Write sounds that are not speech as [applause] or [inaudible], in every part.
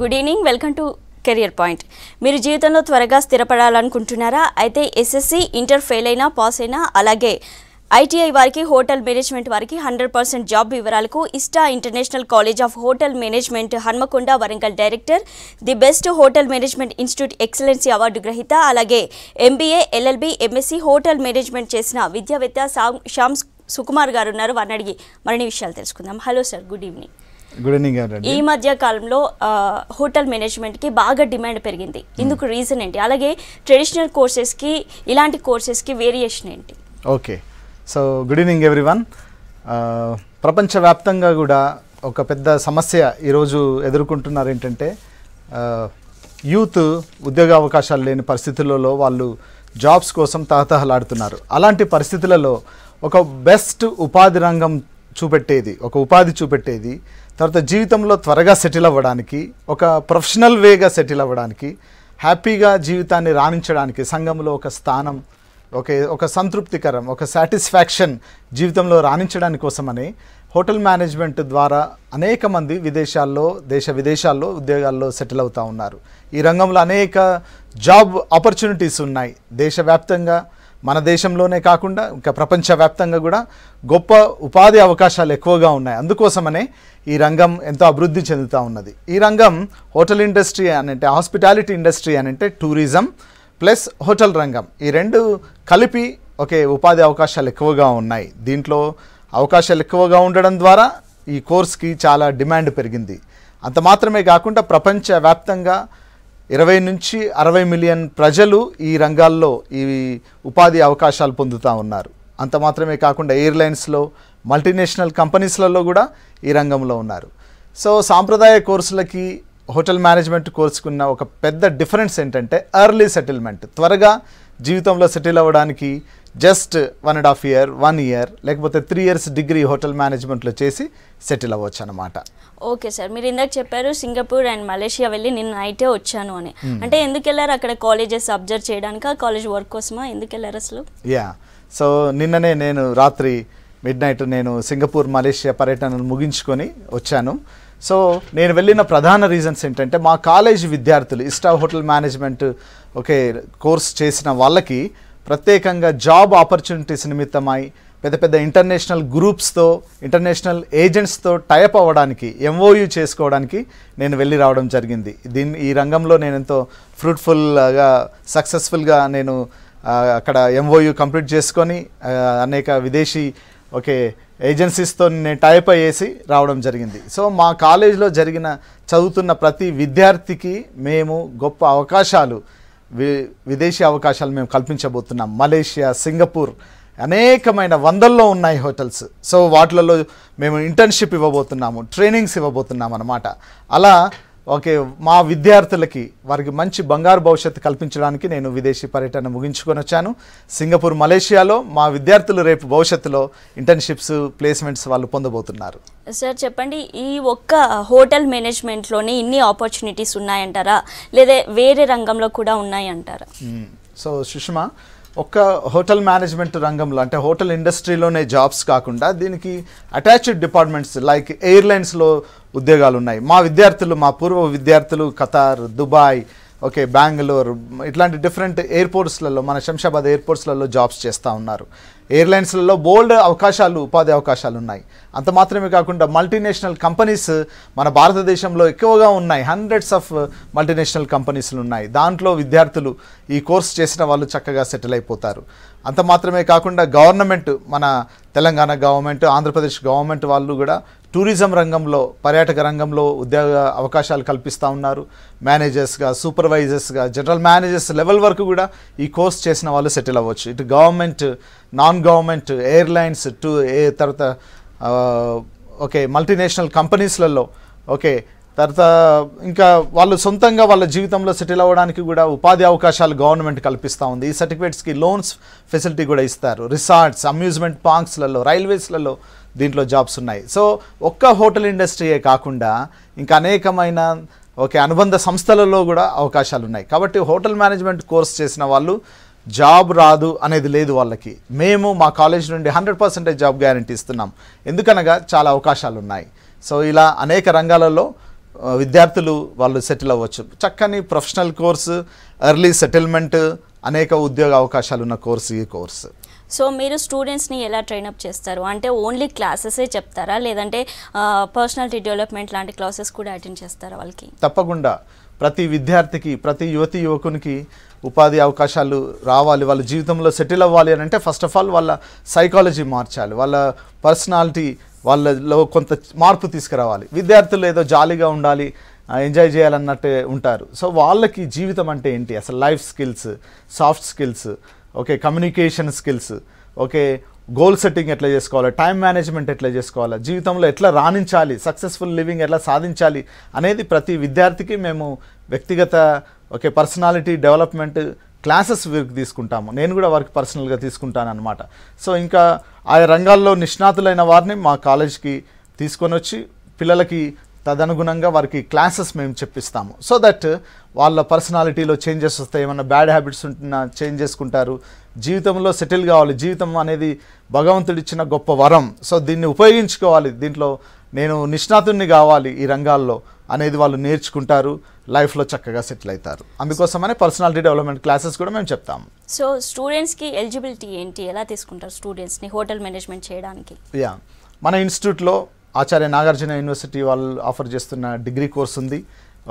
Good evening welcome to career point మీరు జీవితంలో త్వరగా స్థిరపడాలనుకుంటున్నారా అయితే ఎస్ఎస్సి ఇంటర్ ఫెయిల్ అయినా పాస్ అయినా అలాగే ఐటీఐ వారికి హోటల్ మేనేజ్మెంట్ వారికి హండ్రెడ్ పర్సెంట్ జాబ్ వివరాలకు ISTA international college of hotel management Hanamkonda Warangal director the best hotel management institute excellency award గ్రహీత అలాగే MBA LLB MSc hotel management చేసిన విద్యావేత్త శామ్ సుకుమార్ గారు ఉన్నారు వారిని అడిగి మరిన్ని విషయాలు తెలుసుకుందాం hello sir good evening good evening ఈ మధ్య కాలంలో హోటల్ మేనేజ్మెంట్కి బాగా డిమాండ్ పెరిగింది ఇందుకు రీజన్ ఏంటి అలాగే ట్రెడిషనల్ కోర్సెస్కి ఇలాంటి కోర్సెస్కి వేరియేషన్ ఏంటి okay so good evening one ప్రపంచవ్యాప్తంగా కూడా ఒక పెద్ద సమస్య ఈరోజు ఎదుర్కొంటున్నారు ఏంటంటే యూత్ ఉద్యోగ అవకాశాలు లేని పరిస్థితులలో వాళ్ళు జాబ్స్ కోసం తహతహలాడుతున్నారు అలాంటి పరిస్థితులలో ఒక బెస్ట్ ఉపాధి రంగం చూపెట్టేది ఒక ఉపాధి చూపెట్టేది తర్వాత జీవితంలో త్వరగా సెటిల్ అవ్వడానికి ఒక ప్రొఫెషనల్ వేగా సెటిల్ అవ్వడానికి హ్యాపీగా జీవితాన్ని రాణించడానికి సంఘంలో ఒక స్థానం ఒక ఒక సంతృప్తికరం ఒక సాటిస్ఫాక్షన్ జీవితంలో రాణించడానికి కోసమని హోటల్ మేనేజ్మెంట్ ద్వారా అనేక మంది విదేశాల్లో దేశ విదేశాల్లో ఉద్యోగాల్లో సెటిల్ అవుతూ ఉన్నారు ఈ రంగంలో అనేక జాబ్ ఆపర్చునిటీస్ ఉన్నాయి దేశవ్యాప్తంగా మన దేశంలోనే కాకుండా ఇంకా ప్రపంచవ్యాప్తంగా కూడా గొప్ప ఉపాధి అవకాశాలు ఎక్కువగా ఉన్నాయి అందుకోసమనే ఈ రంగం ఎంతో అభివృద్ధి చెందుతూ ఉన్నది ఈ రంగం హోటల్ ఇండస్ట్రీ అని అంటే హాస్పిటాలిటీ ఇండస్ట్రీ అని అంటే టూరిజం ప్లస్ హోటల్ రంగం ఈ రెండు కలిపి ఒకే ఉపాధి అవకాశాలు ఎక్కువగా ఉన్నాయి దీంట్లో అవకాశాలు ఎక్కువగా ఉండడం ద్వారా ఈ కోర్స్కి చాలా డిమాండ్ పెరిగింది అంత మాత్రమే కాకుండా ప్రపంచవ్యాప్తంగా ఇరవై నుంచి అరవై మిలియన్ ప్రజలు ఈ రంగాల్లో ఈ ఉపాధి అవకాశాలు పొందుతూ ఉన్నారు అంత మాత్రమే కాకుండా ఎయిర్లైన్స్లో మల్టీనేషనల్ కంపెనీస్లలో కూడా ఈ రంగంలో ఉన్నారు సో సాంప్రదాయ కోర్సులకి హోటల్ మేనేజ్మెంట్ కోర్సుకున్న ఒక పెద్ద డిఫరెన్స్ ఏంటంటే ఎర్లీ సెటిల్మెంట్ త్వరగా జీవితంలో సెటిల్ అవ్వడానికి just one and half year one year లేకపోతే త్రీ ఇయర్స్ డిగ్రీ హోటల్ మేనేజ్మెంట్లో చేసి సెటిల్ అవ్వచ్చు అనమాట ఓకే సార్ మీరు ఇందాక చెప్పారు సింగపూర్ అండ్ మలేషియా వెళ్ళి నిన్న నైటే వచ్చాను అని hmm. అంటే ఎందుకు వెళ్ళారు అక్కడ కాలేజెస్ అబ్జర్వ్ చేయడానికి కాలేజ్ వర్క్ కోసమా ఎందుకు వెళ్ళారు అసలు యా సో నిన్ననే నేను రాత్రి మిడ్ నైట్ నేను సింగపూర్ మలేషియా పర్యటనలు ముగించుకొని వచ్చాను సో నేను వెళ్ళిన ప్రధాన రీజన్స్ ఏంటంటే మా కాలేజ్ విద్యార్థులు ISTA hotel management okay course చేసిన వాళ్ళకి ప్రత్యేకంగా జాబ్ ఆపర్చునిటీస్ నిమిత్తమై పెద్ద పెద్ద ఇంటర్నేషనల్ గ్రూప్స్తో ఇంటర్నేషనల్ ఏజెంట్స్తో టైప్ అవ్వడానికి ఎంఓయూ చేసుకోవడానికి నేను వెళ్ళి రావడం జరిగింది దీన్ని ఈ రంగంలో నేను ఎంతో ఫ్రూట్ఫుల్గా సక్సెస్ఫుల్గా నేను అక్కడ ఎంఓయూ కంప్లీట్ చేసుకొని అనేక విదేశీ ఓకే ఏజెన్సీస్తో నేను టైప్ అయ్యేసి రావడం జరిగింది సో మా కాలేజీలో జరిగిన చదువుతున్న ప్రతి విద్యార్థికి మేము గొప్ప అవకాశాలు విదేశీ అవకాశాలు మేము కల్పించబోతున్నాం మలేషియా సింగపూర్ అనేకమైన వందల్లో ఉన్నాయి హోటల్స్ సో వాటిలలో మేము ఇంటర్న్షిప్ ఇవ్వబోతున్నాము ట్రైనింగ్స్ ఇవ్వబోతున్నాం అన్నమాట అలా ఓకే మా విద్యార్థులకి వారికి మంచి బంగారు భవిష్యత్తు కల్పించడానికి నేను విదేశీ పర్యటన ముగించుకొని వచ్చాను సింగపూర్ మలేషియాలో మా విద్యార్థులు రేపు భవిష్యత్తులో ఇంటర్న్షిప్స్ ప్లేస్మెంట్స్ వాళ్ళు పొందబోతున్నారు సార్ చెప్పండి ఈ ఒక్క హోటల్ మేనేజ్మెంట్లోనే ఇన్ని ఆపర్చునిటీస్ ఉన్నాయంటారా లేదా వేరే రంగంలో కూడా ఉన్నాయంటారా సో సుష్మా ఒక హోటల్ మేనేజ్మెంట్ రంగంలో అంటే హోటల్ ఇండస్ట్రీలోనే జాబ్స్ కాకుండా దీనికి అటాచ్డ్ డిపార్ట్మెంట్స్ లైక్ ఎయిర్లైన్స్లో ఉద్యోగాలు ఉన్నాయి మా విద్యార్థులు మా పూర్వ విద్యార్థులు ఖతార్ దుబాయ్ ఓకే బెంగళూరు ఇట్లాంటి డిఫరెంట్ ఎయిర్పోర్ట్స్లలో మన శంషాబాద్ ఎయిర్పోర్ట్స్లలో జాబ్స్ చేస్తూ ఉన్నారు ఎయిర్లైన్స్లలో బోల్డ్ అవకాశాలు ఉపాధి అవకాశాలు ఉన్నాయి అంత మాత్రమే కాకుండా మల్టీనేషనల్ కంపెనీస్ మన భారతదేశంలో ఎక్కువగా ఉన్నాయి హండ్రెడ్స్ ఆఫ్ మల్టీనేషనల్ కంపెనీస్లు ఉన్నాయి దాంట్లో విద్యార్థులు ఈ కోర్స్ చేసిన వాళ్ళు చక్కగా సెటిల్ అయిపోతారు అంత మాత్రమే కాకుండా గవర్నమెంట్ మన తెలంగాణ గవర్నమెంట్ ఆంధ్రప్రదేశ్ గవర్నమెంట్ వాళ్ళు కూడా టూరిజం రంగంలో పర్యాటక రంగంలో ఉద్యోగ అవకాశాలు కల్పిస్తూ ఉన్నారు మేనేజర్స్గా సూపర్వైజర్స్గా జనరల్ మేనేజర్స్ లెవెల్ వరకు కూడా ఈ కోర్స్ చేసిన వాళ్ళు సెటిల్ అవ్వచ్చు ఇటు government non government airlines to a తర్వాత ఓకే మల్టీనేషనల్ కంపెనీస్లలో ఓకే తర్వాత ఇంకా వాళ్ళు సొంతంగా వాళ్ళ జీవితంలో సెటిల్ అవ్వడానికి కూడా ఉపాధి అవకాశాలు గవర్నమెంట్ కల్పిస్తూ ఉంది ఈ సర్టిఫికేట్స్కి లోన్స్ ఫెసిలిటీ కూడా ఇస్తారు రిసార్ట్స్ అమ్యూజ్మెంట్ పార్క్స్లలో రైల్వేస్లలో దీంట్లో జాబ్స్ ఉన్నాయి సో ఒక్క హోటల్ ఇండస్ట్రీయే కాకుండా ఇంకా అనేకమైన ఓకే అనుబంధ సంస్థలలో కూడా అవకాశాలు ఉన్నాయి కాబట్టి హోటల్ మేనేజ్మెంట్ కోర్స్ చేసిన వాళ్ళు జాబ్ రాదు అనేది లేదు వాళ్ళకి మేము మా కాలేజ్ నుండి హండ్రెడ్ పర్సెంటేజ్ జాబ్ గ్యారంటీ ఇస్తున్నాం ఎందుకనగా చాలా అవకాశాలు ఉన్నాయి సో ఇలా అనేక రంగాలలో విద్యార్థులు వాళ్ళు సెటిల్ అవ్వచ్చు చక్కని ప్రొఫెషనల్ కోర్సు ఎర్లీ సెటిల్మెంట్ అనేక ఉద్యోగ అవకాశాలు ఉన్న కోర్సు ఈ కోర్సు సో మీరు స్టూడెంట్స్ని ఎలా ట్రైనప్ చేస్తారు అంటే ఓన్లీ క్లాసెసే చెప్తారా లేదంటే పర్సనాలిటీ డెవలప్మెంట్ లాంటి క్లాసెస్ కూడా అటెండ్ చేస్తారా వాళ్ళకి తప్పకుండా ప్రతి విద్యార్థికి ప్రతి యువతి యువకునికి ఉపాధి అవకాశాలు రావాలి వాళ్ళ జీవితంలో సెటిల్ అవ్వాలి అని అంటే ఫస్ట్ ఆఫ్ ఆల్ వాళ్ళ సైకాలజీ మార్చాలి వాళ్ళ పర్సనాలిటీ వాళ్ళలో కొంత మార్పు తీసుకురావాలి విద్యార్థులు ఏదో జాలీగా ఉండాలి ఎంజాయ్ చేయాలన్నట్టే ఉంటారు సో వాళ్ళకి జీవితం అంటే ఏంటి అసలు life skills soft skills okay communication skills okay goal setting ఎట్లా చేసుకోవాలి టైం మేనేజ్మెంట్ ఎట్లా చేసుకోవాలి జీవితంలో ఎట్లా రాణించాలి సక్సెస్ఫుల్ లివింగ్ ఎట్లా సాధించాలి అనేది ప్రతి విద్యార్థికి మేము వ్యక్తిగత ఓకే పర్సనాలిటీ డెవలప్మెంట్ క్లాసెస్ వీరికి తీసుకుంటాము నేను కూడా వారికి పర్సనల్గా తీసుకుంటాను అనమాట సో ఇంకా ఆయా రంగాల్లో నిష్ణాతులైన వారిని మా కాలేజ్కి తీసుకొని వచ్చి పిల్లలకి తదనుగుణంగా వారికి క్లాసెస్ మేము చెప్పిస్తాము సో దట్ వాళ్ళ పర్సనాలిటీలో చేంజెస్ వస్తాయి ఏమైనా బ్యాడ్ హ్యాబిట్స్ ఉంటున్నా చేంజ్ చేసుకుంటారు జీవితంలో సెటిల్ కావాలి జీవితం అనేది భగవంతుడిచ్చిన గొప్ప వరం సో దీన్ని ఉపయోగించుకోవాలి దీంట్లో నేను నిష్ణాతుణ్ణి కావాలి ఈ రంగాల్లో అనేది వాళ్ళు నేర్చుకుంటారు లైఫ్లో చక్కగా సెటిల్ అవుతారు అందుకోసమనే పర్సనాలిటీ డెవలప్మెంట్ క్లాసెస్ కూడా మేము చెప్తాము సో స్టూడెంట్స్కి ఎలిజిబిలిటీ ఏంటి ఎలా తీసుకుంటారు స్టూడెంట్స్ని హోటల్ మేనేజ్మెంట్ చేయడానికి యా మన ఇన్స్టిట్యూట్లో ఆచార్య నాగార్జున యూనివర్సిటీ వాళ్ళు ఆఫర్ చేస్తున్న డిగ్రీ కోర్స్ ఉంది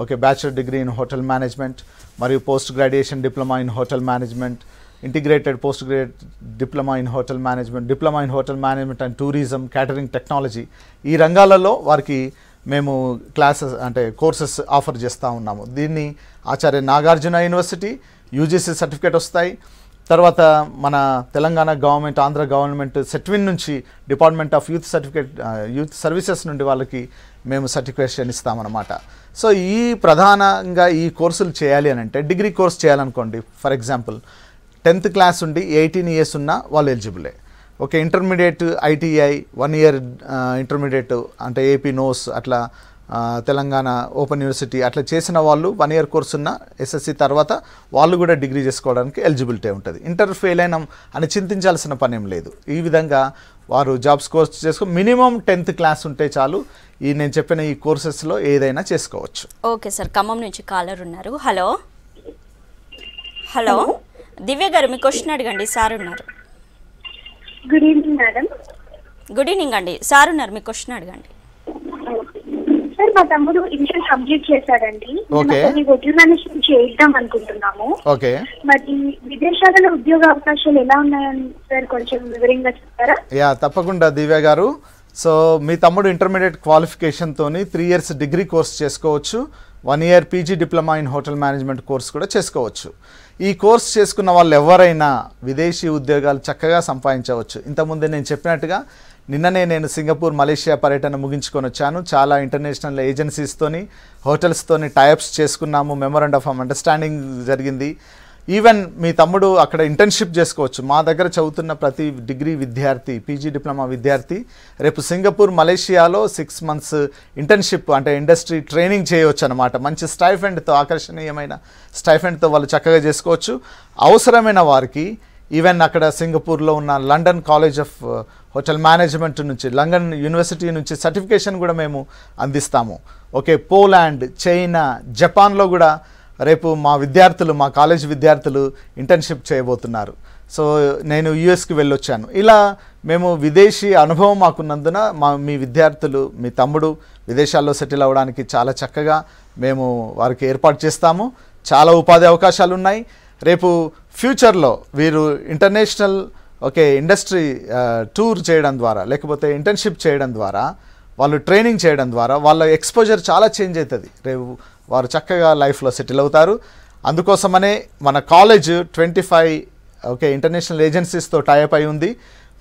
okay bachelor degree in hotel management మరియు post graduation diploma in hotel management integrated post grade diploma in hotel management diploma in hotel management and tourism catering technology ఈ రంగాలలో వారికి మేము classes అంటే courses offer చేస్తూ ఉన్నాము దీన్ని Acharya Nagarjuna university UGC certificate వస్తాయి తర్వాత మన తెలంగాణ గవర్నమెంట్ ఆంధ్ర గవర్నమెంట్ సెట్విన్ నుంచి department of youth certificate youth services నుండి వాళ్ళకి మేము సర్టిఫికేషన్ ఇస్తామన్నమాట సో ఈ ప్రధానంగా ఈ కోర్సులు చేయాలి అని అంటే డిగ్రీ కోర్స్ చేయాలనుకోండి ఫర్ ఎగ్జాంపుల్ టెన్త్ క్లాస్ ఉండి ఎయిటీన్ ఇయర్స్ ఉన్న వాళ్ళు ఎలిజిబులే okay intermediate ITI one year intermediate అంటే ఏపీ నోస్ అట్లా తెలంగాణ ఓపెన్ యూనివర్సిటీ అట్లా చేసిన వాళ్ళు వన్ ఇయర్ కోర్స్ ఉన్న ఎస్ఎస్సి తర్వాత వాళ్ళు కూడా డిగ్రీ చేసుకోవడానికి ఎలిజిబిలిటీ ఉంటుంది ఇంటర్ ఫెయిల్ అయినాం అని చింతించాల్సిన పనేం లేదు ఈ విధంగా వారు జాబ్స్ కోర్స్ చేసుకో మినిమం టెన్త్ క్లాస్ ఉంటే చాలు ఈ నేను చెప్పిన ఈ కోర్సెస్లో ఏదైనా చేసుకోవచ్చు ఓకే సార్ ఖమ్మం నుంచి కాలర్ ఉన్నారు హలో హలో దివ్య గారు మీ క్వశ్చన్ అడగండి సార్ ఉన్నారు good evening madam good evening అండి సార్ ఉన్నారు మీ క్వశ్చన్ అడగండి మా తమ్ముడు ఇంటర్ కంప్లీట్ చేశాడండి కొన్ని హోటల్ మేనేజ్మెంట్ చేద్దాం అనుకుంటున్నాము మరి విదేశాలలో ఉద్యోగ అవకాశాలు ఎలా ఉన్నాయని సార్ కొంచెం వివరంగా చెప్తారా తప్పకుండా దివ్య గారు సో మీ తమ్ముడు ఇంటర్మీడియట్ క్వాలిఫికేషన్తో త్రీ ఇయర్స్ డిగ్రీ కోర్స్ చేసుకోవచ్చు one year PG diploma in hotel management course కూడా చేసుకోవచ్చు ఈ కోర్స్ చేసుకున్న వాళ్ళు ఎవరైనా విదేశీ ఉద్యోగాలు చక్కగా సంపాదించవచ్చు ఇంతకుముందే నేను చెప్పినట్టుగా నిన్ననే నేను సింగపూర్ మలేషియా పర్యటన ముగించుకొని వచ్చాను చాలా ఇంటర్నేషనల్ ఏజెన్సీస్తోని హోటల్స్తోని టైప్స్ చేసుకున్నాము మెమోరండ్ ఆఫ్ అండర్స్టాండింగ్ జరిగింది ఈవెన్ మీ తమ్ముడు అక్కడ ఇంటర్న్షిప్ చేసుకోవచ్చు మా దగ్గర చదువుతున్న ప్రతి డిగ్రీ విద్యార్థి పీజీ డిప్లొమా విద్యార్థి రేపు సింగపూర్ మలేషియాలో సిక్స్ మంత్స్ ఇంటర్న్షిప్ అంటే ఇండస్ట్రీ ట్రైనింగ్ చేయవచ్చు అనమాట మంచి స్టైఫెండ్తో ఆకర్షణీయమైన స్టైఫెండ్తో వాళ్ళు చక్కగా చేసుకోవచ్చు అవసరమైన వారికి ఈవెన్ అక్కడ సింగపూర్లో ఉన్న London college of hotel management నుంచి లండన్ యూనివర్సిటీ నుంచి సర్టిఫికేషన్ కూడా మేము అందిస్తాము ఓకే పోలాండ్ చైనా జపాన్లో కూడా రేపు మా విద్యార్థులు మా కాలేజ్ విద్యార్థులు ఇంటర్న్షిప్ చేయబోతున్నారు సో నేను యుఎస్కి వెళ్ళొచ్చాను ఇలా మేము విదేశీ అనుభవం మాకున్నందున మా మీ విద్యార్థులు మీ తమ్ముడు విదేశాల్లో సెటిల్ అవ్వడానికి చాలా చక్కగా మేము వారికి ఏర్పాటు చేస్తాము చాలా ఉపాధి అవకాశాలు ఉన్నాయి రేపు ఫ్యూచర్లో వీరు ఇంటర్నేషనల్ ఓకే ఇండస్ట్రీ టూర్ చేయడం ద్వారా లేకపోతే ఇంటర్న్షిప్ చేయడం ద్వారా వాళ్ళు ట్రైనింగ్ చేయడం ద్వారా వాళ్ళ ఎక్స్పోజర్ చాలా చేంజ్ అవుతుంది రేపు వారు చక్కగా లైఫ్లో సెటిల్ అవుతారు అందుకోసమనే మన college twenty five okay international ఏజెన్సీస్తో టైప్ అయి ఉంది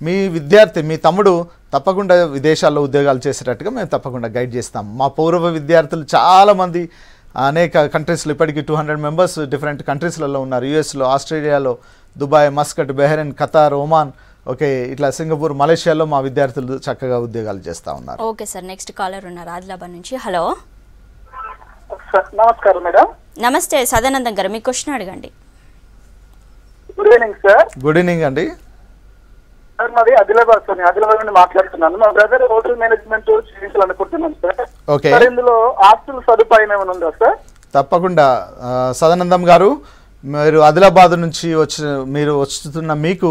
మీ విద్యార్థి మీ తమ్ముడు తప్పకుండా విదేశాల్లో ఉద్యోగాలు చేసేటట్టుగా మేము తప్పకుండా గైడ్ చేస్తాం మా పూర్వ విద్యార్థులు చాలామంది అనేక కంట్రీస్లో ఇప్పటికీ టూ హండ్రెడ్ మెంబర్స్ డిఫరెంట్ కంట్రీస్లలో ఉన్నారు యుఎస్లో ఆస్ట్రేలియాలో Dubai Muscat Bahrain Qatar Oman okay ఇట్లా సింగపూర్ మలేషియాలో మా విద్యార్థులు చక్కగా ఉద్యోగాలు చేస్తా ఉన్నారు ఓకే సార్ నెక్స్ట్ కాలర్ ఉన్నారు ఆదిలాబాద్ నుంచి హలో నమస్కారం మేడం నమస్తే సదానందం గారు మీ క్వశ్చన్ అడగండి good evening sir good evening అండి సార్ మాది ఆదిలాబాద్ సార్ ఆదిలాబాద్ నుండి మాట్లాడుతున్నాను మా బ్రదర్ హోటల్ మేనేజ్మెంట్ చేయించాలనుకుంటున్నాను సార్ ఓకే ఇందులో హాస్టల్ సదుపాయం ఏమైనా ఉందా సార్ తప్పకుండా సదానందం గారు మీరు ఆదిలాబాద్ నుంచి వచ్చి మీరు వస్తున్న మీకు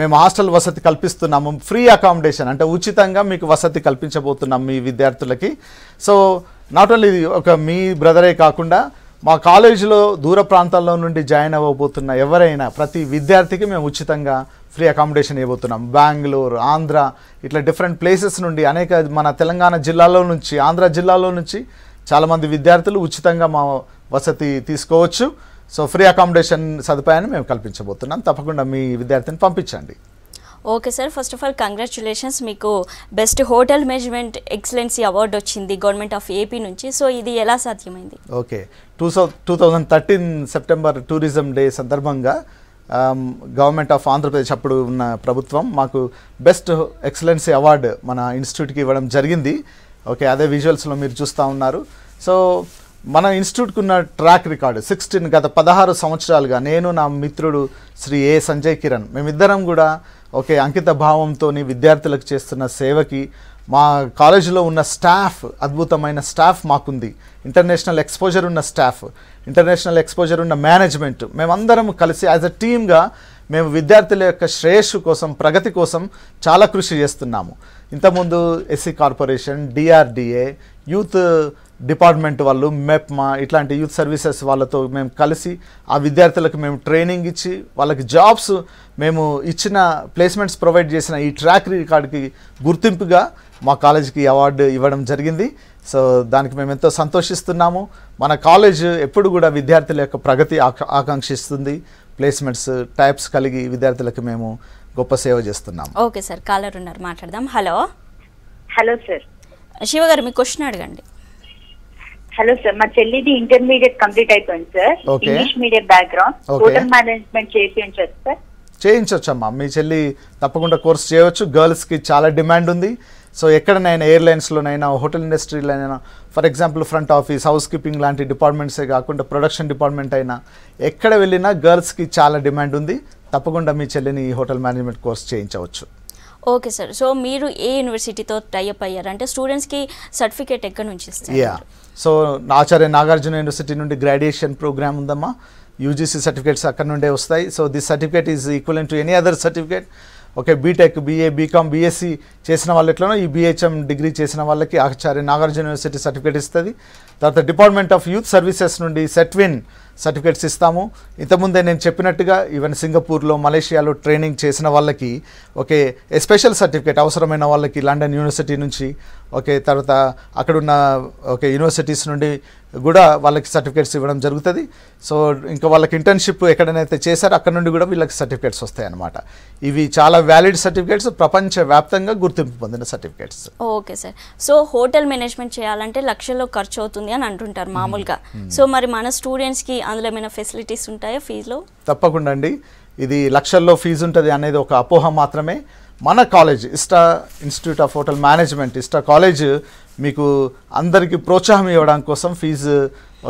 మేము హాస్టల్ వసతి కల్పిస్తున్నాము ఫ్రీ అకామిడేషన్ అంటే ఉచితంగా మీకు వసతి కల్పించబోతున్నాం మీ విద్యార్థులకి సో నాట్ ఓన్లీ ఒక మీ బ్రదరే కాకుండా మా కాలేజీలో దూర ప్రాంతాల్లో నుండి జాయిన్ అవ్వబోతున్న ఎవరైనా ప్రతి విద్యార్థికి మేము ఉచితంగా ఫ్రీ అకామిడేషన్ ఇవ్వబోతున్నాం బెంగళూరు ఆంధ్ర ఇట్లా డిఫరెంట్ ప్లేసెస్ నుండి అనేక మన తెలంగాణ జిల్లాలో నుంచి ఆంధ్ర జిల్లాలో నుంచి చాలామంది విద్యార్థులు ఉచితంగా మా వసతి తీసుకోవచ్చు సో ఫ్రీ అకామిడేషన్ సదుపాయాన్ని మేము కల్పించబోతున్నాం తప్పకుండా మీ విద్యార్థిని పంపించండి okay sir first of all congratulations మీకు best hotel management excellency award వచ్చింది గవర్నమెంట్ ఆఫ్ ఏపీ నుంచి సో ఇది ఎలా సాధ్యమైంది okay two two thousand thirteen September tourism day సందర్భంగా గవర్నమెంట్ ఆఫ్ ఆంధ్రప్రదేశ్ అప్పుడు ఉన్న ప్రభుత్వం మాకు బెస్ట్ ఎక్సలెన్సీ అవార్డు మన ఇన్స్టిట్యూట్కి ఇవ్వడం జరిగింది ఓకే అదే విజువల్స్లో మీరు చూస్తూ ఉన్నారు సో మన ఇన్స్టిట్యూట్కి ఉన్న ట్రాక్ రికార్డు సిక్స్టీన్ గత పదహారు సంవత్సరాలుగా నేను నా మిత్రుడు శ్రీ ఏ సంజయ్ కిరణ్ మేమిద్దరం కూడా ఓకే అంకిత భావంతో విద్యార్థులకు చేస్తున్న సేవకి మా కాలేజీలో ఉన్న స్టాఫ్ అద్భుతమైన స్టాఫ్ మాకుంది ఇంటర్నేషనల్ ఎక్స్పోజర్ ఉన్న స్టాఫ్ ఇంటర్నేషనల్ ఎక్స్పోజర్ ఉన్న మేనేజ్మెంట్ మేమందరం కలిసి యాజ్ అ టీమ్గా మేము విద్యార్థుల యొక్క శ్రేయస్సు కోసం ప్రగతి కోసం చాలా కృషి చేస్తున్నాము ఇంతకుముందు SC corporation DRDA youth department వాళ్ళు మెప్మా ఇట్లాంటి యూత్ సర్వీసెస్ వాళ్ళతో మేము కలిసి ఆ విద్యార్థులకు మేము ట్రైనింగ్ ఇచ్చి వాళ్ళకి జాబ్స్ మేము ఇచ్చిన ప్లేస్మెంట్స్ ప్రొవైడ్ చేసిన ఈ ట్రాక్ రికార్డ్కి గుర్తింపుగా మా కాలేజీకి అవార్డు ఇవ్వడం జరిగింది సో దానికి మేము ఎంతో సంతోషిస్తున్నాము మన కాలేజ్ ఎప్పుడు కూడా విద్యార్థుల యొక్క ప్రగతి ఆకాంక్షిస్తుంది ప్లేస్మెంట్స్ టైప్స్ కలిగి విద్యార్థులకు మేము గొప్ప సేవ చేస్తున్నాం ఓకే సార్ కాలర్ ఉన్నారు మాట్లాడదాం హలో హలో సార్ శివ మీ క్వశ్చన్ అడగండి హలో సార్ మా చెల్లిది ఇంటర్మీడియట్ కంప్లీట్ అయిపోయింది sir English medium background hotel management చేయించవచ్చు సార్ చేయించవచ్చు అమ్మా మీ చెల్లి తప్పకుండా కోర్స్ చేయవచ్చు గర్ల్స్కి చాలా డిమాండ్ ఉంది సో ఎక్కడనైనా ఎయిర్లైన్స్లోనైనా హోటల్ ఇండస్ట్రీలోనైనా for example front office housekeeping లాంటి డిపార్ట్మెంట్సే కాకుండా ప్రొడక్షన్ డిపార్ట్మెంట్ అయినా ఎక్కడ వెళ్ళినా గర్ల్స్కి చాలా డిమాండ్ ఉంది తప్పకుండా మీ చెల్లిని హోటల్ మేనేజ్మెంట్ కోర్స్ చేయించవచ్చు ఓకే సార్ సో మీరు ఏ యూనివర్సిటీతో టైఅప్ అయ్యారు అంటే స్టూడెంట్స్కి సర్టిఫికేట్ ఎక్కడ నుంచి ఇస్తారు సో ఆచార్య నాగార్జున యూనివర్సిటీ నుండి గ్రాడ్యుయేషన్ ప్రోగ్రామ్ ఉందమ్మా యూజీసీ సర్టిఫికేట్స్ అక్కడ నుండే వస్తాయి so this certificate is equal to any other certificate okay BTech BA BCom BSc చేసిన వాళ్ళు ఈ బీహెచ్ఎం డిగ్రీ చేసిన వాళ్ళకి ఆచార్య నాగార్జున యూనివర్సిటీ సర్టిఫికేట్ ఇస్తుంది తర్వాత డిపార్ట్మెంట్ ఆఫ్ యూత్ సర్వీసెస్ నుండి సెట్విన్ సర్టిఫికేట్స్ ఇస్తాము ఇంతకుముందే నేను చెప్పినట్టుగా ఈవెన్ సింగపూర్లో మలేషియాలో ట్రైనింగ్ చేసిన వాళ్ళకి ఓకే ఎస్పెషల్ సర్టిఫికేట్ అవసరమైన వాళ్ళకి లండన్ యూనివర్సిటీ నుంచి ఓకే తర్వాత అక్కడున్న ఓకే యూనివర్సిటీస్ నుండి కూడా వాళ్ళకి సర్టిఫికేట్స్ ఇవ్వడం జరుగుతుంది సో ఇంకా వాళ్ళకి ఇంటర్న్షిప్ ఎక్కడనైతే చేశారో అక్కడ నుండి కూడా వీళ్ళకి సర్టిఫికేట్స్ వస్తాయి అనమాట ఇవి చాలా వ్యాలిడ్ సర్టిఫికేట్స్ ప్రపంచవ్యాప్తంగా గుర్తింపు పొందిన certificates okay sir so hotel management చేయాలంటే లక్షల్లో ఖర్చు అవుతుంది అని అంటుంటారు మామూలుగా సో మరి మన స్టూడెంట్స్కి అందులో ఏమైనా ఫెసిలిటీస్ ఉంటాయా ఫీజులో తప్పకుండా అండి ఇది లక్షల్లో ఫీజు ఉంటుంది అనేది ఒక అపోహ మాత్రమే మన college Ista institute of hotel management Ista college మీకు అందరికీ ప్రోత్సాహం ఇవ్వడం కోసం ఫీజు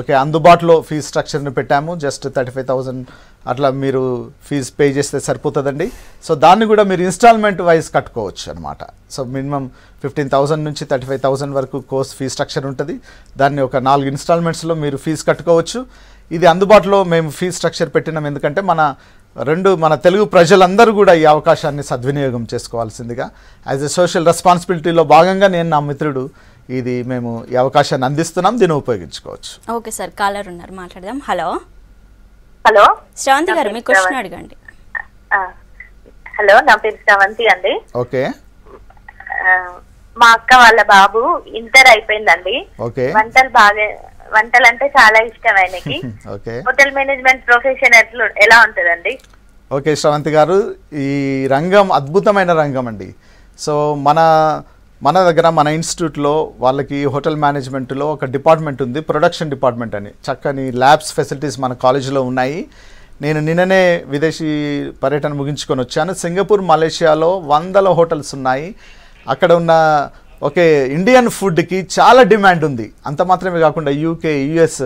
ఓకే అందుబాటులో ఫీజు స్ట్రక్చర్ని పెట్టాము జస్ట్ థర్టీ ఫైవ్ అట్లా మీరు ఫీజు పే చేస్తే సరిపోతుందండి సో దాన్ని కూడా మీరు ఇన్స్టాల్మెంట్ వైజ్ కట్టుకోవచ్చు అనమాట సో మినిమం ఫిఫ్టీన్ థౌసండ్ నుంచి థర్టీ ఫైవ్ థౌజండ్ వరకు కోర్స్ ఫీజు స్ట్రక్చర్ ఉంటుంది దాన్ని ఒక నాలుగు ఇన్స్టాల్మెంట్స్లో మీరు ఫీజు కట్టుకోవచ్చు ఇది అందుబాటులో మేము ఫీజు స్ట్రక్చర్ పెట్టినాం ఎందుకంటే మన రెండు మన తెలుగు ప్రజలందరూ కూడా ఈ అవకాశాన్ని సద్వినియోగం చేసుకోవాల్సిందిగా యాజ్ ఎ సోషల్ రెస్పాన్సిబిలిటీలో భాగంగా నేను నా మిత్రుడు ఇది మేము ఈ అవకాశాన్ని అందిస్తున్నాం దీన్ని ఉపయోగించుకోవచ్చు ఓకే సార్ కాలర్ ఉన్నారు మాట్లాడదాం హలో హలో శ్రవంతి గారు మీ క్వశ్చన్ అడగండి హలో నా పేరు శ్రవంతి అండి ఓకే మా అక్క వాళ్ళ బాబు ఇంటర్ అయిపోయిందండి ఓకే వంటలు బాగా వంటలు అంటే చాలా ఇష్టం ఆయనకి [laughs] హోటల్ మేనేజ్మెంట్ ప్రొఫెషన్ ఎట్లా ఎలా ఉంటుందండి ఓకే శ్రవంతి గారు ఈ రంగం అద్భుతమైన రంగం అండి సో మన మన దగ్గర మన ఇన్స్టిట్యూట్లో వాళ్ళకి హోటల్ మేనేజ్మెంట్లో ఒక డిపార్ట్మెంట్ ఉంది ప్రొడక్షన్ డిపార్ట్మెంట్ అని చక్కని ల్యాబ్స్ ఫెసిలిటీస్ మన కాలేజీలో ఉన్నాయి నేను నిన్ననే విదేశీ పర్యటన ముగించుకొని వచ్చాను సింగపూర్ మలేషియాలో వందల హోటల్స్ ఉన్నాయి అక్కడ ఉన్న ఓకే ఇండియన్ ఫుడ్కి చాలా డిమాండ్ ఉంది అంత మాత్రమే కాకుండా యూకే యుఎస్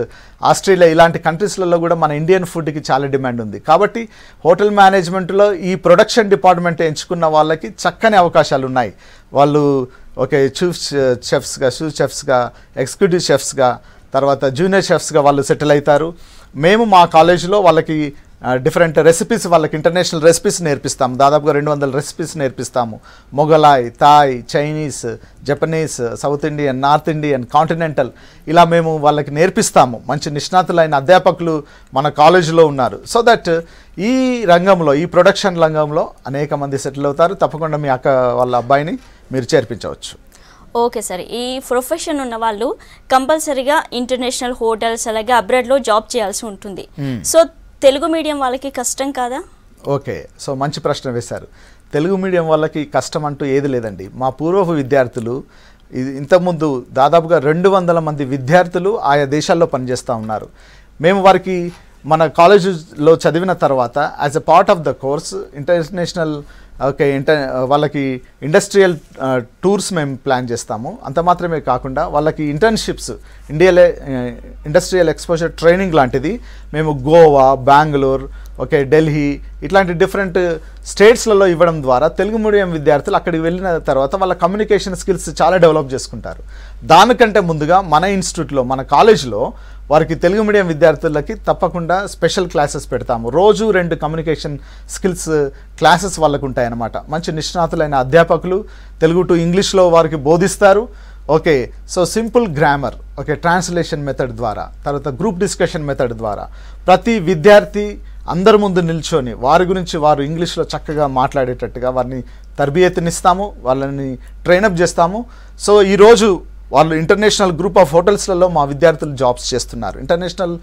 ఆస్ట్రేలియా ఇలాంటి కంట్రీస్లలో కూడా మన ఇండియన్ ఫుడ్కి చాలా డిమాండ్ ఉంది కాబట్టి హోటల్ మేనేజ్మెంట్లో ఈ ప్రొడక్షన్ డిపార్ట్మెంట్ ఎంచుకున్న వాళ్ళకి చక్కని అవకాశాలు ఉన్నాయి వాళ్ళు ఓకే చూఫ్ చెఫ్స్గా షూ చెఫ్స్గా ఎగ్జిక్యూటివ్ చెఫ్స్గా తర్వాత జూనియర్ చెఫ్స్గా వాళ్ళు సెటిల్ అవుతారు మేము మా కాలేజీలో వాళ్ళకి డిఫరెంట్ రెసిపీస్ వాళ్ళకి ఇంటర్నేషనల్ రెసిపీస్ నేర్పిస్తాము దాదాపుగా రెండు వందల రెసిపీస్ నేర్పిస్తాము Mughlai Thai Chinese Japanese South Indian North Indian continental ఇలా మేము వాళ్ళకి నేర్పిస్తాము మంచి నిష్ణాతులైన అధ్యాపకులు మన కాలేజీలో ఉన్నారు సో దట్ ఈ రంగంలో ఈ ప్రొడక్షన్ రంగంలో అనేక మంది సెటిల్ అవుతారు తప్పకుండా మీ అక్క వాళ్ళ అబ్బాయిని మీరు చేర్పించవచ్చు ఓకే సార్ ఈ ప్రొఫెషన్ ఉన్న వాళ్ళు కంపల్సరిగా ఇంటర్నేషనల్ హోటల్స్ అలాగే అబ్రాడ్లో జాబ్ చేయాల్సి ఉంటుంది సో hmm. తెలుగు మీడియం వాళ్ళకి కష్టం కాదా ఓకే సో మంచి ప్రశ్న వేశారు తెలుగు మీడియం వాళ్ళకి కష్టం అంటూ ఏది లేదండి మా పూర్వపు విద్యార్థులు ఇది ఇంతకుముందు దాదాపుగా రెండు వందల మంది విద్యార్థులు ఆయా దేశాల్లో పనిచేస్తూ ఉన్నారు మేము వారికి మన కాలేజీలో చదివిన తర్వాత as a part of the course international okay inter వాళ్ళకి ఇండస్ట్రియల్ టూర్స్ uh, మేము ప్లాన్ చేస్తాము అంత మాత్రమే కాకుండా వాళ్ళకి ఇంటర్న్షిప్స్ ఇండియాలో ఇండస్ట్రియల్ ఎక్స్పోజర్ ట్రైనింగ్ లాంటిది మేము గోవా బెంగళూరు ఓకే ఢిల్లీ ఇట్లాంటి డిఫరెంట్ స్టేట్స్లలో ఇవ్వడం ద్వారా తెలుగు మీడియం విద్యార్థులు అక్కడికి వెళ్ళిన తర్వాత వాళ్ళ కమ్యూనికేషన్ స్కిల్స్ చాలా డెవలప్ చేసుకుంటారు దానికంటే ముందుగా మన ఇన్స్టిట్యూట్లో మన కాలేజ్లో వారికి తెలుగు మీడియం విద్యార్థులకి తప్పకుండా స్పెషల్ క్లాసెస్ పెడతాము రోజు రెండు కమ్యూనికేషన్ స్కిల్స్ క్లాసెస్ వాళ్ళకు ఉంటాయన్నమాట మంచి నిష్ణాతులైన అధ్యాపకులు తెలుగు టు ఇంగ్లీష్లో వారికి బోధిస్తారు okay so simple grammar okay translation method ద్వారా తర్వాత గ్రూప్ డిస్కషన్ మెథడ్ ద్వారా ప్రతి విద్యార్థి అందరి ముందు నిల్చొని వారి గురించి వారు ఇంగ్లీష్లో చక్కగా మాట్లాడేటట్టుగా వారిని తరబియతనిస్తాము వాళ్ళని ట్రైనప్ చేస్తాము సో ఈరోజు వాళ్ళు ఇంటర్నేషనల్ గ్రూప్ ఆఫ్ హోటల్స్లలో మా విద్యార్థులు జాబ్స్ చేస్తున్నారు ఇంటర్నేషనల్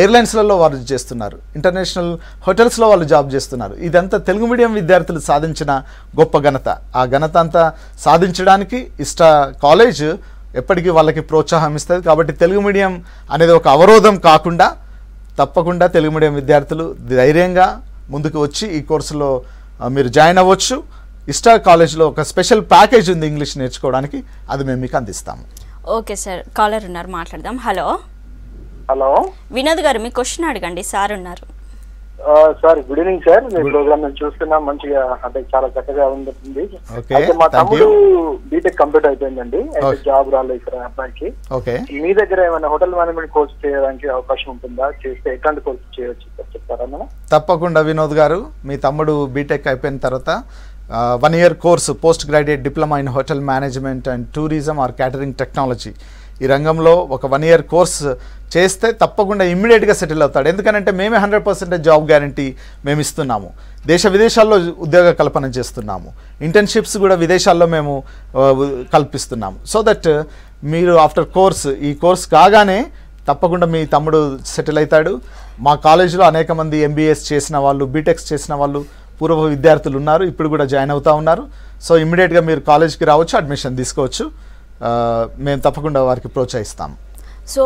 ఎయిర్లైన్స్లలో వాళ్ళు చేస్తున్నారు ఇంటర్నేషనల్ హోటల్స్లో వాళ్ళు జాబ్ చేస్తున్నారు ఇదంతా తెలుగు మీడియం విద్యార్థులు సాధించిన గొప్ప ఘనత ఆ ఘనత అంతా సాధించడానికి ఇష్ట కాలేజ్ ఎప్పటికీ వాళ్ళకి ప్రోత్సాహం ఇస్తుంది కాబట్టి తెలుగు మీడియం అనేది ఒక అవరోధం కాకుండా తప్పకుండా తెలుగు మీడియం విద్యార్థులు ధైర్యంగా ముందుకు వచ్చి ఈ కోర్సులో మీరు జాయిన్ అవ్వచ్చు ఇస్టా కాలేజ్లో ఒక స్పెషల్ ప్యాకేజ్ ఉంది ఇంగ్లీష్ నేర్చుకోవడానికి అది మేము మీకు అందిస్తాము ఓకే సార్ కాలర్ ఉన్నారు మాట్లాడదాం హలో హలో వినోద్ గారు మీ క్వశ్చన్ అడగండి సార్ ఉన్నారు సార్ గుడ్ ఈవినింగ్ సార్ మీ ప్రోగ్రామ్ నేను చూస్తున్నా మంచిగా అంటే చాలా చక్కగా ఉంటుంది మా తమ్ముడు బీటెక్ కంప్లీట్ అయిపోయిందండి జాబ్ రాలేదు ఇక్కడ అబ్బాయికి మీ దగ్గర ఏమైనా హోటల్ మేనేజ్మెంట్ కోర్స్ చేయడానికి అవకాశం ఉంటుందా చేస్తే ఎట్లాంటి కోర్స్ చేయవచ్చు చెప్తారా తప్పకుండా వినోద్ గారు మీ తమ్ముడు బీటెక్ అయిపోయిన తర్వాత one year course post graduate diploma in hotel management and tourism or catering technology ఈ రంగంలో ఒక వన్ ఇయర్ కోర్స్ చేస్తే తప్పకుండా ఇమ్మీడియట్గా సెటిల్ అవుతాడు ఎందుకనంటే మేమే హండ్రెడ్ పర్సెంటేజ్ జాబ్ గ్యారంటీ మేము ఇస్తున్నాము దేశ విదేశాల్లో ఉద్యోగ కల్పన చేస్తున్నాము ఇంటర్న్షిప్స్ కూడా విదేశాల్లో మేము uh, కల్పిస్తున్నాము సో దట్ uh, మీరు ఆఫ్టర్ కోర్స్ ఈ కోర్స్ కాగానే తప్పకుండా మీ తమ్ముడు సెటిల్ అవుతాడు మా కాలేజీలో అనేక మంది ఎంబీఎస్ చేసిన వాళ్ళు బీటెక్స్ చేసిన వాళ్ళు పూర్వ విద్యార్థులు ఉన్నారు ఇప్పుడు కూడా జాయిన్ అవుతూ ఉన్నారు సో ఇమ్మీడియట్గా మీరు కాలేజ్కి రావచ్చు అడ్మిషన్ తీసుకోవచ్చు మేము తప్పకుండా వారికి ప్రోత్సహిస్తాం సో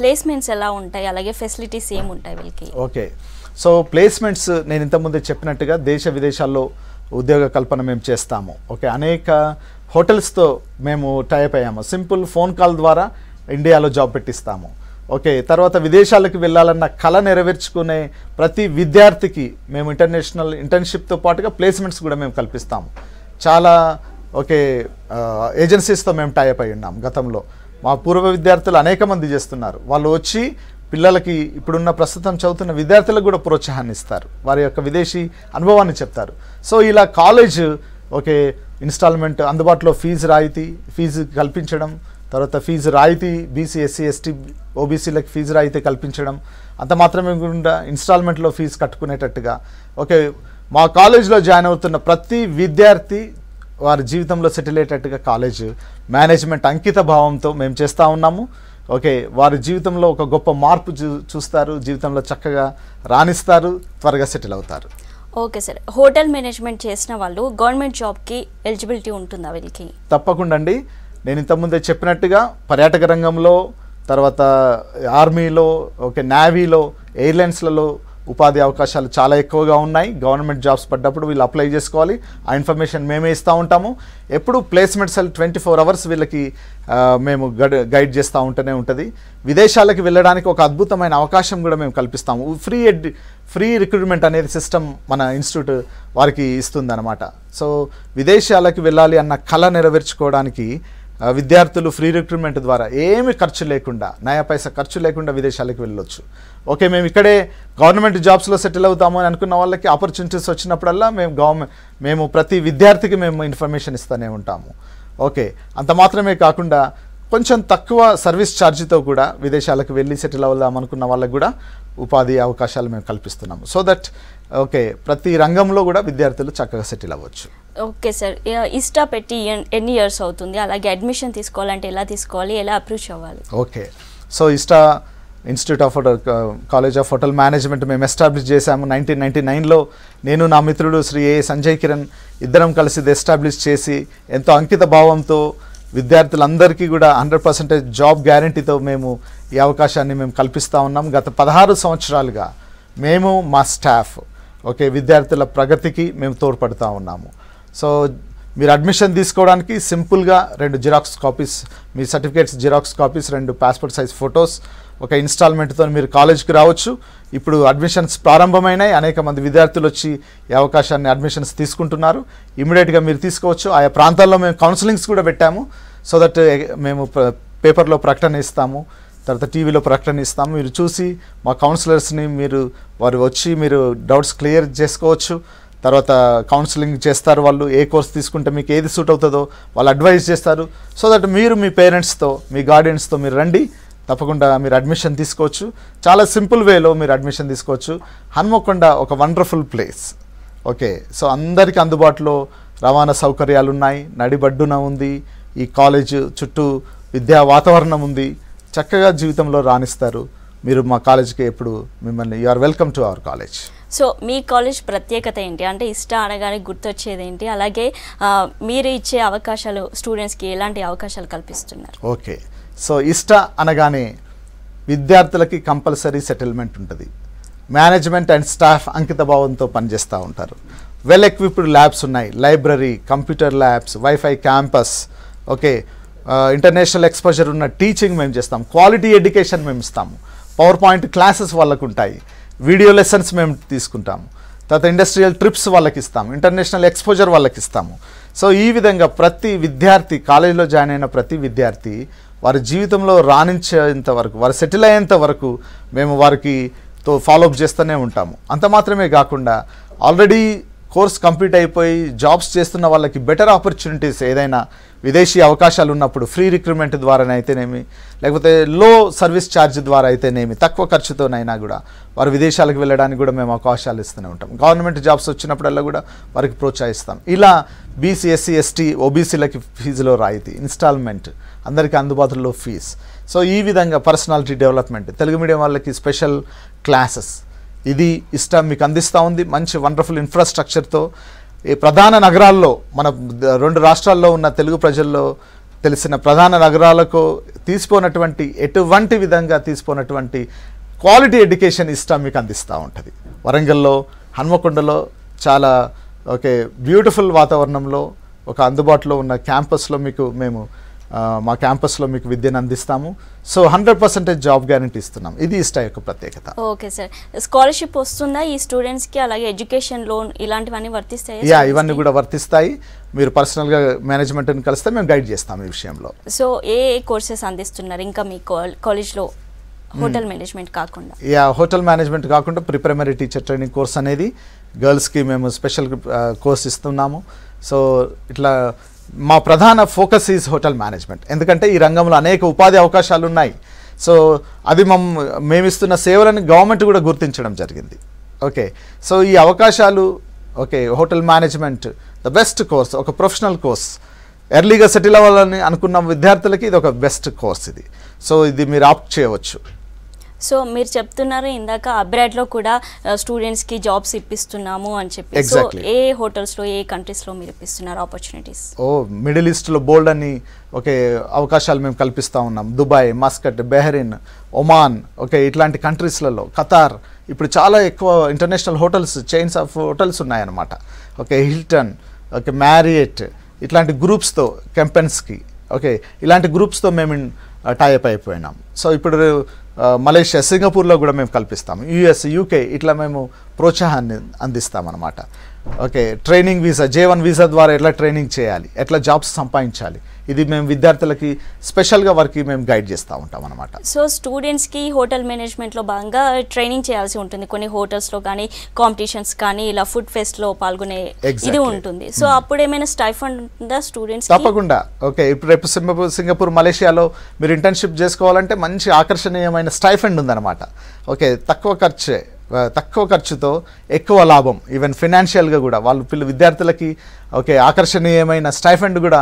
ప్లేస్మెంట్స్ ఎలా ఉంటాయి అలాగే ఫెసిలిటీస్ ఏముంటాయి వీళ్ళకి ఓకే సో ప్లేస్మెంట్స్ నేను ఇంతకుముందే చెప్పినట్టుగా దేశ విదేశాల్లో ఉద్యోగ కల్పన మేము చేస్తాము ఓకే అనేక హోటల్స్తో మేము టైప్ అయ్యాము సింపుల్ ఫోన్ కాల్ ద్వారా ఇండియాలో జాబ్ పెట్టిస్తాము ఓకే తర్వాత విదేశాలకు వెళ్ళాలన్న కళ నెరవేర్చుకునే ప్రతి విద్యార్థికి మేము ఇంటర్నేషనల్ ఇంటర్న్షిప్తో పాటుగా ప్లేస్మెంట్స్ కూడా మేము కల్పిస్తాము చాలా ఓకే ఏజెన్సీస్తో మేము టైప్ అయి ఉన్నాం గతంలో మా పూర్వ విద్యార్థులు అనేక మంది చేస్తున్నారు వాళ్ళు వచ్చి పిల్లలకి ఇప్పుడున్న ప్రస్తుతం చదువుతున్న విద్యార్థులకు కూడా ప్రోత్సాహాన్ని ఇస్తారు వారి యొక్క విదేశీ అనుభవాన్ని చెప్తారు సో ఇలా కాలేజ్ ఓకే ఇన్స్టాల్మెంట్ అందుబాటులో ఫీజు రాయితీ ఫీజు కల్పించడం తర్వాత ఫీజు రాయితీ బీసీ ఎస్సీ ఎస్టీ ఓబీసీలకు ఫీజు రాయితీ కల్పించడం అంత మాత్రమే కూడా ఇన్స్టాల్మెంట్లో ఫీజు కట్టుకునేటట్టుగా ఓకే మా కాలేజీలో జాయిన్ అవుతున్న ప్రతి విద్యార్థి వారి జీవితంలో సెటిల్ అయ్యేటట్టుగా కాలేజ్ మేనేజ్మెంట్ అంకిత భావంతో మేము చేస్తూ ఉన్నాము ఓకే వారి జీవితంలో ఒక గొప్ప మార్పు చూస్తారు జీవితంలో చక్కగా రాణిస్తారు త్వరగా సెటిల్ అవుతారు ఓకే సార్ హోటల్ మేనేజ్మెంట్ చేసిన వాళ్ళు గవర్నమెంట్ జాబ్కి ఎలిజిబిలిటీ ఉంటుందా వీళ్ళకి తప్పకుండా అండి నేను ఇంతకుముందే చెప్పినట్టుగా పర్యాటక రంగంలో తర్వాత ఆర్మీలో ఓకే నావీలో ఎయిర్లైన్స్లలో ఉపాధి అవకాశాలు చాలా ఎక్కువగా ఉన్నాయి గవర్నమెంట్ జాబ్స్ పడ్డప్పుడు వీళ్ళు అప్లై చేసుకోవాలి ఆ ఇన్ఫర్మేషన్ మేమే ఇస్తూ ఉంటాము ఎప్పుడు placement cell twenty four hours వీళ్ళకి మేము గడ్ గైడ్ చేస్తూ ఉంటూనే ఉంటుంది విదేశాలకు వెళ్ళడానికి ఒక అద్భుతమైన అవకాశం కూడా మేము కల్పిస్తాము ఫ్రీ ఎడ్ ఫ్రీ రిక్రూట్మెంట్ అనేది సిస్టమ్ మన ఇన్స్టిట్యూట్ వారికి ఇస్తుందన్నమాట సో విదేశాలకు వెళ్ళాలి అన్న కళ నెరవేర్చుకోవడానికి విద్యార్థులు ఫ్రీ రిక్రూట్మెంట్ ద్వారా ఏమి ఖర్చు లేకుండా నయా పైసా ఖర్చు లేకుండా విదేశాలకు వెళ్ళొచ్చు ఓకే మేము ఇక్కడే గవర్నమెంట్ జాబ్స్లో సెటిల్ అవుతాము అని అనుకున్న వాళ్ళకి ఆపర్చునిటీస్ వచ్చినప్పుడల్లా మేము గవర్నమెంట్ మేము ప్రతి విద్యార్థికి మేము ఇన్ఫర్మేషన్ ఇస్తూనే ఉంటాము ఓకే అంత మాత్రమే కాకుండా కొంచెం తక్కువ సర్వీస్ ఛార్జీతో కూడా విదేశాలకు వెళ్ళి సెటిల్ అవుదాం అనుకున్న వాళ్ళకు కూడా ఉపాధి అవకాశాలు మేము కల్పిస్తున్నాము సో దట్ ఓకే ప్రతి రంగంలో కూడా విద్యార్థులు చక్కగా సెటిల్ అవ్వచ్చు ఓకే సార్ ఇస్టా పెట్టి ఎన్ని ఇయర్స్ అవుతుంది అలాగే అడ్మిషన్ తీసుకోవాలంటే ఎలా తీసుకోవాలి ఎలా అప్రోచ్ అవ్వాలి okay so Ista institute of college of hotel management మేము ఎస్టాబ్లిష్ చేశాము నైన్టీన్ నైన్టీ నైన్లో నేను నా మిత్రుడు శ్రీ ఏ సంజయ్ కిరణ్ ఇద్దరం కలిసి ఇది ఎస్టాబ్లిష్ చేసి ఎంతో అంకిత భావంతో విద్యార్థులందరికీ కూడా హండ్రెడ్ పర్సెంటేజ్ జాబ్ గ్యారంటీతో మేము ఈ అవకాశాన్ని మేము కల్పిస్తూ ఉన్నాం గత పదహారు సంవత్సరాలుగా మేము మా స్టాఫ్ ఓకే విద్యార్థుల ప్రగతికి మేము తోడ్పడుతూ ఉన్నాము సో మీరు అడ్మిషన్ తీసుకోవడానికి సింపుల్గా రెండు జిరాక్స్ కాపీస్ మీ సర్టిఫికేట్స్ జిరాక్స్ కాపీస్ రెండు పాస్పోర్ట్ సైజ్ ఫొటోస్ ఒక ఇన్స్టాల్మెంట్తో మీరు కాలేజ్కి రావచ్చు ఇప్పుడు అడ్మిషన్స్ ప్రారంభమైనాయి అనేక మంది విద్యార్థులు వచ్చి ఈ అవకాశాన్ని అడ్మిషన్స్ తీసుకుంటున్నారు ఇమీడియట్గా మీరు తీసుకోవచ్చు ఆయా ప్రాంతాల్లో మేము కౌన్సిలింగ్స్ కూడా పెట్టాము సో దట్ eh, మేము పేపర్లో ప్రకటన ఇస్తాము తర్వాత టీవీలో ప్రకటన ఇస్తాము మీరు చూసి మా కౌన్సిలర్స్ని మీరు వారు వచ్చి మీరు డౌట్స్ క్లియర్ చేసుకోవచ్చు తర్వాత కౌన్సిలింగ్ చేస్తారు వాళ్ళు ఏ కోర్స్ తీసుకుంటే మీకు ఏది సూట్ అవుతుందో వాళ్ళు అడ్వైజ్ చేస్తారు సో దట్ మీరు మీ పేరెంట్స్తో మీ గార్డియన్స్తో మీరు రండి తప్పకుండా మీరు అడ్మిషన్ తీసుకోవచ్చు చాలా సింపుల్ వేలో మీరు అడ్మిషన్ తీసుకోవచ్చు హన్మకొండ ఒక వండర్ఫుల్ ప్లేస్ ఓకే సో అందరికీ అందుబాటులో రవాణా సౌకర్యాలు ఉన్నాయి నడిబడ్డున ఉంది ఈ కాలేజ్ చుట్టూ విద్యా వాతావరణం ఉంది చక్కగా జీవితంలో రాణిస్తారు మీరు మా కాలేజ్కి ఎప్పుడు మిమ్మల్ని you are welcome to our college so మీ కాలేజ్ ప్రత్యేకత ఏంటి అంటే ఇష్ట అనగానే గుర్తొచ్చేది ఏంటి అలాగే మీరు ఇచ్చే అవకాశాలు స్టూడెంట్స్కి ఎలాంటి అవకాశాలు కల్పిస్తున్నారు ఓకే సో ఇష్ట అనగానే విద్యార్థులకి కంపల్సరీ సెటిల్మెంట్ ఉంటుంది మేనేజ్మెంట్ అండ్ స్టాఫ్ అంకిత భావంతో పనిచేస్తూ ఉంటారు వెల్ ఎక్విప్డ్ ల్యాబ్స్ ఉన్నాయి library computer labs wifi campus okay international exposure ఉన్న టీచింగ్ మేము చేస్తాం క్వాలిటీ ఎడ్యుకేషన్ మేము ఇస్తాము పవర్ పాయింట్ క్లాసెస్ వాళ్ళకు ఉంటాయి వీడియో లెసన్స్ మేము తీసుకుంటాము తర్వాత ఇండస్ట్రియల్ ట్రిప్స్ వాళ్ళకి ఇస్తాము ఇంటర్నేషనల్ ఎక్స్పోజర్ వాళ్ళకి ఇస్తాము సో ఈ విధంగా ప్రతి విద్యార్థి కాలేజీలో జాయిన్ అయిన ప్రతి విద్యార్థి వారి జీవితంలో రాణించేంత వరకు వారు సెటిల్ అయ్యేంత వరకు మేము వారికి తో ఫాలోఅప్ చేస్తూనే ఉంటాము అంత మాత్రమే కాకుండా ఆల్రెడీ కోర్స్ కంప్లీట్ అయిపోయి జాబ్స్ చేస్తున్న వాళ్ళకి బెటర్ ఆపర్చునిటీస్ ఏదైనా విదేశీ అవకాశాలు ఉన్నప్పుడు ఫ్రీ రిక్రూట్మెంట్ ద్వారానైతేనేమి లేకపోతే లో సర్వీస్ ఛార్జ్ ద్వారా అయితేనేమి తక్కువ ఖర్చుతోనైనా కూడా వారు విదేశాలకు వెళ్ళడానికి కూడా మేము అవకాశాలు ఇస్తూనే ఉంటాం గవర్నమెంట్ జాబ్స్ వచ్చినప్పుడల్లా కూడా వారికి ప్రోత్సహిస్తాం ఇలా బీసీ ఎస్సీ ఎస్టీ ఓబీసీలకి ఫీజులో రాయితీ ఇన్స్టాల్మెంట్ అందరికీ అందుబాటులో ఫీజ్ సో ఈ విధంగా పర్సనాలిటీ డెవలప్మెంట్ తెలుగు మీడియం వాళ్ళకి స్పెషల్ క్లాసెస్ ఇది ఇష్టం మీకు అందిస్తూ ఉంది మంచి వండర్ఫుల్ ఇన్ఫ్రాస్ట్రక్చర్తో ఈ ప్రధాన నగరాల్లో మన రెండు రాష్ట్రాల్లో ఉన్న తెలుగు ప్రజల్లో తెలిసిన ప్రధాన నగరాలకు తీసిపోనటువంటి ఎటువంటి విధంగా తీసిపోనటువంటి క్వాలిటీ ఎడ్యుకేషన్ ఇష్టం మీకు అందిస్తూ ఉంటుంది వరంగల్లో హన్మకొండలో చాలా ఓకే బ్యూటిఫుల్ వాతావరణంలో ఒక అందుబాటులో ఉన్న క్యాంపస్లో మీకు మేము మా క్యాంపస్లో మీకు విద్యను అందిస్తాము so hundred percentage job guarantee ఇస్తున్నాం ఇది ఇస్టా యొక్క ప్రత్యేకత ఓకే సార్ స్కాలర్షిప్ వస్తుందా ఈ స్టూడెంట్స్కి అలాగే ఎడ్యుకేషన్ లోన్ ఇలాంటివన్నీ వర్తిస్తాయి యా ఇవన్నీ కూడా వర్తిస్తాయి మీరు పర్సనల్గా మేనేజ్మెంట్ని కలిస్తే మేము గైడ్ చేస్తాం ఈ విషయంలో సో ఏ కోర్సెస్ అందిస్తున్నారు ఇంకా మీ కాలేజ్లో హోటల్ మేనేజ్మెంట్ కాకుండా యా హోటల్ మేనేజ్మెంట్ కాకుండా ప్రిపరమరీ టీచర్ ట్రైనింగ్ కోర్స్ అనేది గర్ల్స్కి మేము స్పెషల్ కోర్స్ ఇస్తున్నాము సో ఇట్లా మా ప్రధాన ఫోకస్ ఈజ్ హోటల్ మేనేజ్మెంట్ ఎందుకంటే ఈ రంగంలో అనేక ఉపాధి అవకాశాలు ఉన్నాయి సో అది మమ్ మేమిస్తున్న సేవలను గవర్నమెంట్ కూడా గుర్తించడం జరిగింది ఓకే సో ఈ అవకాశాలు okay hotel management the best course ఒక ప్రొఫెషనల్ కోర్స్ ఎర్లీగా సెటిల్ అవ్వాలని అనుకున్న విద్యార్థులకి ఇది ఒక బెస్ట్ కోర్స్ ఇది సో ఇది మీరు ఆప్ట్ చేయవచ్చు సో మీరు చెప్తున్నారు ఇందాక లో కూడా స్టూడెంట్స్కి జాబ్స్ ఇప్పిస్తున్నాము అని చెప్పి సో ఏ హోటల్స్లో ఏ కంట్రీస్లో మీరు ఇప్పిస్తున్నారు ఆపర్చునిటీస్ ఓ మిడిల్ ఈస్ట్లో బోల్డ్ అని ఓకే అవకాశాలు మేము కల్పిస్తూ ఉన్నాం Dubai Muscat Bahrain Oman okay ఇట్లాంటి కంట్రీస్లలో ఖతార్ ఇప్పుడు చాలా ఎక్కువ international hotels chains of hotels ఉన్నాయన్నమాట ఓకే హిల్టన్ ఓకే మ్యారియట్ ఇట్లాంటి గ్రూప్స్తో కెంపెన్స్కి ఓకే ఇలాంటి గ్రూప్స్తో మేము టైప్ అయిపోయినాం సో ఇప్పుడు మలేషియా సింగపూర్లో కూడా మేము కల్పిస్తాము యుఎస్ యూకే ఇట్లా మేము ప్రోత్సాహాన్ని అందిస్తామన్నమాట okay training visa J one visa ద్వారా ఎట్లా ట్రైనింగ్ చేయాలి ఎట్లా జాబ్స్ సంపాదించాలి ఇది మేము విద్యార్థులకి స్పెషల్గా వారికి మేము గైడ్ చేస్తూ ఉంటాం అనమాట సో స్టూడెంట్స్కి హోటల్ మేనేజ్మెంట్లో భాగంగా ట్రైనింగ్ చేయాల్సి ఉంటుంది కొన్ని హోటల్స్లో కానీ కాంపిటీషన్స్ కానీ ఇలా ఫుడ్ ఫెస్ట్లో పాల్గొనే ఇది ఉంటుంది సో hmm. అప్పుడు ఏమైనా స్టైఫండ్ ఉందా స్టూడెంట్స్ తప్పకుండా ఓకే ఇప్పుడు రేపు సింగపూర్ సింగపూర్ మలేషియాలో మీరు ఇంటర్న్షిప్ చేసుకోవాలంటే మంచి ఆకర్షణీయమైన స్టైఫండ్ ఉందన్నమాట ఓకే తక్కువ ఖర్చే తక్కువ ఖర్చుతో ఎక్కువ లాభం ఈవెన్ ఫినాన్షియల్గా కూడా వాళ్ళు పిల్ల విద్యార్థులకి ఓకే ఆకర్షణీయమైన స్టైఫండ్ కూడా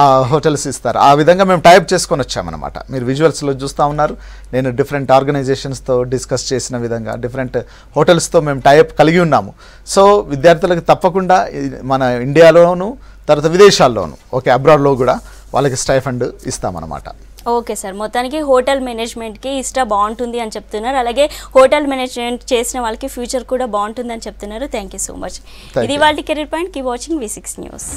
ఆ హోటల్స్ ఇస్తారు ఆ విధంగా మేము టైప్ చేసుకొని వచ్చామన్నమాట మీరు విజువల్స్లో చూస్తూ ఉన్నారు నేను డిఫరెంట్ ఆర్గనైజేషన్స్తో డిస్కస్ చేసిన విధంగా డిఫరెంట్ హోటల్స్తో మేము టైప్ కలిగి ఉన్నాము సో విద్యార్థులకు తప్పకుండా మన ఇండియాలోను తర్వాత విదేశాల్లోనూ ఓకే అబ్రాడ్లో కూడా వాళ్ళకి స్టైఫండ్ ఇస్తామన్నమాట ఓకే సార్ మొత్తానికి హోటల్ మేనేజ్మెంట్కి ఇష్ట బాగుంటుంది అని చెప్తున్నారు అలాగే హోటల్ మేనేజ్మెంట్ చేసిన వాళ్ళకి ఫ్యూచర్ కూడా బాగుంటుంది అని చెప్తున్నారు థ్యాంక్ యూ సో మచ్ ఇది వాళ్ళ కెరీర్ పాయింట్ కీ వాచింగ్ వి సిక్స్ న్యూస్